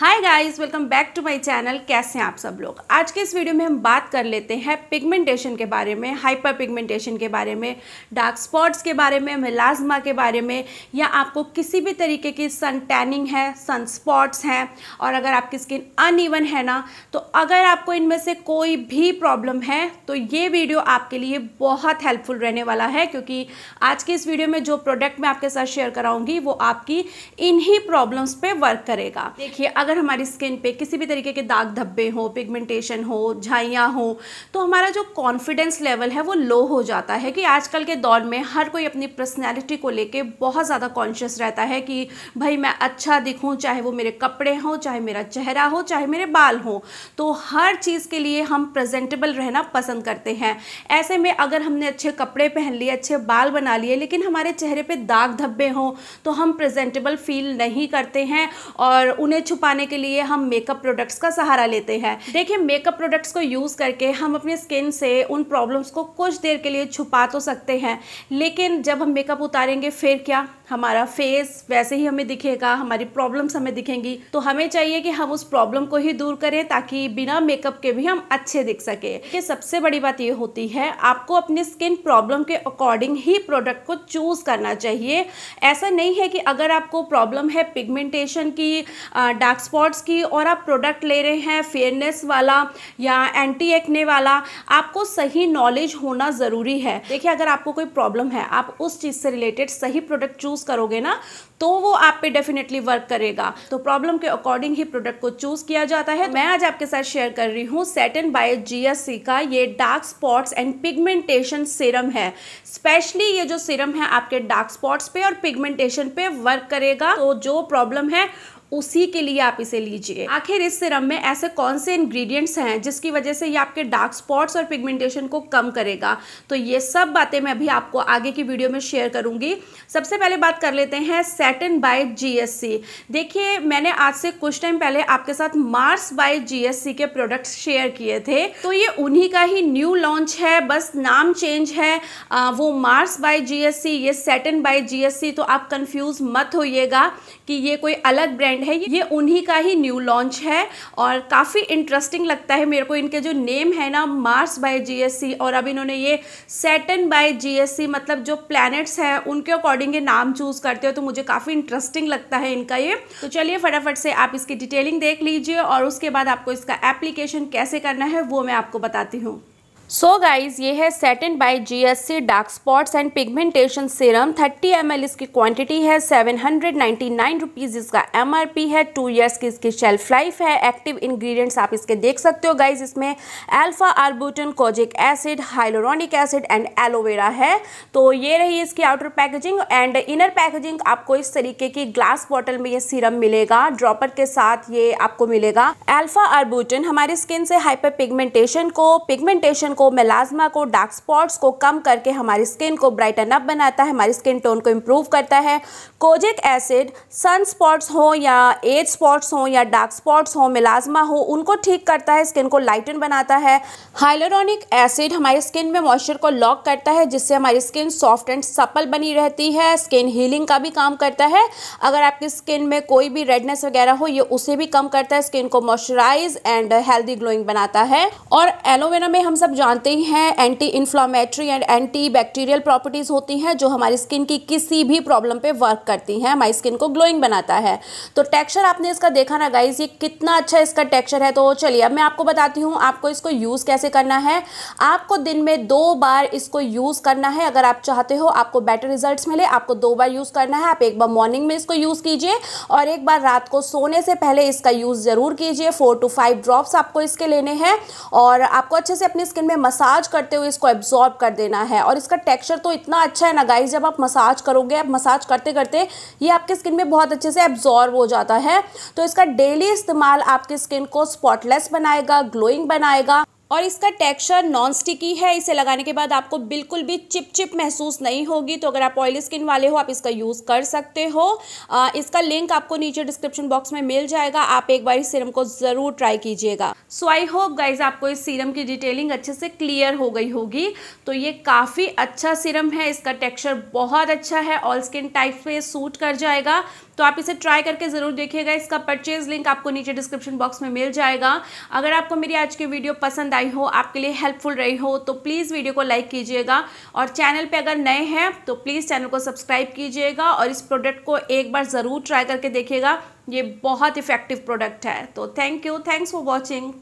hi guys welcome back to my channel कैसे हैं आप सब लोग आज के इस वीडियो में हम बात कर लेते हैं पिगमेंटेशन के बारे में हाइपर पिगमेंटेशन के बारे में डार्क स्पॉट्स के बारे में मिलाजमा के बारे में या आपको किसी भी तरीके की सन टैनिंग है सन स्पॉट्स हैं और अगर आपकी स्किन अनइवन है ना तो अगर आपको इनमें से कोई भी प्रॉब्लम है तो ये वीडियो आपके लिए बहुत हेल्पफुल रहने वाला है क्योंकि आज के इस वीडियो में जो प्रोडक्ट मैं आपके साथ शेयर कराऊँगी वो आपकी इन्हीं प्रॉब्लम्स पर वर्क करेगा देखिए अगर अगर हमारी स्किन पे किसी भी तरीके के दाग धब्बे हो पिगमेंटेशन हो झाइयाँ हो तो हमारा जो कॉन्फिडेंस लेवल है वो लो हो जाता है कि आजकल के दौर में हर कोई अपनी पर्सनैलिटी को लेके बहुत ज़्यादा कॉन्शियस रहता है कि भाई मैं अच्छा दिखूँ चाहे वो मेरे कपड़े हों चाहे मेरा चेहरा हो चाहे मेरे बाल हों तो हर चीज़ के लिए हम प्रजेंटेबल रहना पसंद करते हैं ऐसे में अगर हमने अच्छे कपड़े पहन लिए अच्छे बाल बना लिए लेकिन हमारे चेहरे पर दाग धब्बे हों तो हम प्रेजेंटेबल फील नहीं करते हैं और उन्हें छुपाने बनाने के लिए हम मेकअप प्रोडक्ट्स का सहारा लेते हैं देखिए मेकअप प्रोडक्ट्स को यूज़ करके हम अपने स्किन से उन प्रॉब्लम्स को कुछ देर के लिए छुपा तो सकते हैं लेकिन जब हम मेकअप उतारेंगे फिर क्या हमारा फेस वैसे ही हमें दिखेगा हमारी प्रॉब्लम्स हमें दिखेंगी तो हमें चाहिए कि हम उस प्रॉब्लम को ही दूर करें ताकि बिना मेकअप के भी हम अच्छे दिख सके सबसे बड़ी बात ये होती है आपको अपनी स्किन प्रॉब्लम के अकॉर्डिंग ही प्रोडक्ट को चूज़ करना चाहिए ऐसा नहीं है कि अगर आपको प्रॉब्लम है पिगमेंटेशन की डार्क डार्क स्पॉट्स की और आप प्रोडक्ट ले रहे हैं फेयरनेस वाला या एंटी एक्ने वाला आपको सही नॉलेज होना ज़रूरी है देखिए अगर आपको कोई प्रॉब्लम है आप उस चीज़ से रिलेटेड सही प्रोडक्ट चूज़ करोगे ना तो वो आप पे डेफिनेटली वर्क करेगा तो प्रॉब्लम के अकॉर्डिंग ही प्रोडक्ट को चूज़ किया जाता है मैं आज आपके साथ शेयर कर रही हूँ सेटन बायो जीएससी का ये dark spots and pigmentation serum है स्पेशली ये जो सीरम है आपके डार्क स्पॉट्स पे और पिगमेंटेशन पे वर्क करेगा तो जो प्रॉब्लम है उसी के लिए आप इसे लीजिए आखिर इस सिरम में ऐसे कौन से इंग्रेडिएंट्स हैं जिसकी वजह से ये आपके डार्क स्पॉट्स और पिगमेंटेशन को कम करेगा तो ये सब बातें मैं अभी आपको आगे की वीडियो में शेयर करूंगी सबसे पहले बात कर लेते हैं सेटन बाय जीएससी देखिए मैंने आज से कुछ टाइम पहले आपके साथ मार्स बाय जीएससी के प्रोडक्ट शेयर किए थे तो ये उन्हीं का ही न्यू लॉन्च है बस नाम चेंज है आ, वो मार्स बाय जीएससी ये सेटन बाय जीएससी तो आप कंफ्यूज मत होइएगा कि ये कोई अलग ब्रांड ब्रांड है ये उन्हीं का ही न्यू लॉन्च है और काफ़ी इंटरेस्टिंग लगता है मेरे को इनके जो नेम है ना मार्स बाय जीएससी और अब इन्होंने ये सेटन बाय जीएससी मतलब जो प्लैनेट्स हैं उनके अकॉर्डिंग ये नाम चूज़ करते हो तो मुझे काफ़ी इंटरेस्टिंग लगता है इनका ये तो चलिए फटाफट से आप इसकी डिटेलिंग देख लीजिए और उसके बाद आपको इसका एप्लीकेशन कैसे करना है वो मैं आपको बताती हूँ सो so गाइज ये है satin by GSC dark spots and pigmentation serum 30 M इसकी क्वांटिटी है 799 हंड्रेड इसका एम है टू इयर्स की इसकी शेल्फ लाइफ है एक्टिव इंग्रेडिएंट्स आप इसके देख सकते हो गाइज इसमें alpha arbutin kojic acid hyaluronic acid and aloe vera है तो ये रही इसकी outer packaging and inner packaging आपको इस तरीके की ग्लास बॉटल में ये सीरम मिलेगा ड्रॉपर के साथ ये आपको मिलेगा एल्फा आर्बुटन हमारी स्किन से हाइपर पिगमेंटेशन को पिगमेंटेशन को मेलाजमा को डार्क स्पॉट्स को कम करके हमारी स्किन को ब्राइटन अप बनाता है हमारी स्किन टोन को इम्प्रूव करता है कोजिक एसिड सन स्पॉट्स हो या एज स्पॉट्स हो या डार्क स्पॉट्स हो मिलाजमा हो उनको ठीक करता है स्किन को लाइटन बनाता है हाइलोरॉनिक एसिड हमारी स्किन में मॉइस्चर को लॉक करता है जिससे हमारी स्किन सॉफ्ट एंड सपल बनी रहती है स्किन हीलिंग का भी काम करता है अगर आपकी स्किन में कोई भी रेडनेस वगैरह हो ये उसे भी कम करता है स्किन को मॉइस्चराइज एंड हेल्दी ग्लोइंग बनाता है और एलोवेरा में हम सब जानते जानते ही हैं anti inflammatory and anti bacterial properties होती हैं जो हमारी स्किन की किसी भी प्रॉब्लम पे वर्क करती हैं हमारी स्किन को ग्लोइंग बनाता है तो टेक्सचर आपने इसका देखा ना गाइज ये कितना अच्छा इसका टेक्सचर है तो चलिए अब मैं आपको बताती हूँ आपको इसको यूज़ कैसे करना है आपको दिन में दो बार इसको यूज़ करना है अगर आप चाहते हो आपको बेटर रिजल्ट मिले आपको दो बार यूज़ करना है आप एक बार मॉर्निंग में इसको यूज़ कीजिए और एक बार रात को सोने से पहले इसका यूज़ ज़रूर कीजिए फोर टू फाइव ड्रॉप्स आपको इसके लेने हैं और आपको अच्छे से अपनी स्किन में मसाज करते हुए इसको एब्जॉर्ब कर देना है और इसका टेक्सचर तो इतना अच्छा है ना गाइस जब आप मसाज करोगे आप मसाज करते करते ये आपके स्किन में बहुत अच्छे से एब्जॉर्ब हो जाता है तो इसका डेली इस्तेमाल आपकी स्किन को स्पॉटलेस बनाएगा ग्लोइंग बनाएगा और इसका टेक्सचर नॉन स्टिकी है इसे लगाने के बाद आपको बिल्कुल भी चिप चिप महसूस नहीं होगी तो अगर आप ऑयली स्किन वाले हो आप इसका यूज़ कर सकते हो आ, इसका लिंक आपको नीचे डिस्क्रिप्शन बॉक्स में मिल जाएगा आप एक बार इस सीरम को ज़रूर ट्राई कीजिएगा सो आई होप गाइज आपको इस सीरम की डिटेलिंग अच्छे से क्लियर हो गई होगी तो ये काफ़ी अच्छा सीरम है इसका टेक्स्चर बहुत अच्छा है ऑल स्किन टाइप पर सूट कर जाएगा तो आप इसे ट्राई करके ज़रूर देखिएगा इसका परचेज लिंक आपको नीचे डिस्क्रिप्शन बॉक्स में मिल जाएगा अगर आपको मेरी आज की वीडियो पसंद आई हो आपके लिए हेल्पफुल रही हो तो प्लीज़ वीडियो को लाइक कीजिएगा और चैनल पर अगर नए हैं तो प्लीज़ चैनल को सब्सक्राइब कीजिएगा और इस प्रोडक्ट को एक बार ज़रूर ट्राई करके देखिएगा ये बहुत इफ़ेक्टिव प्रोडक्ट है तो thank you thanks for watching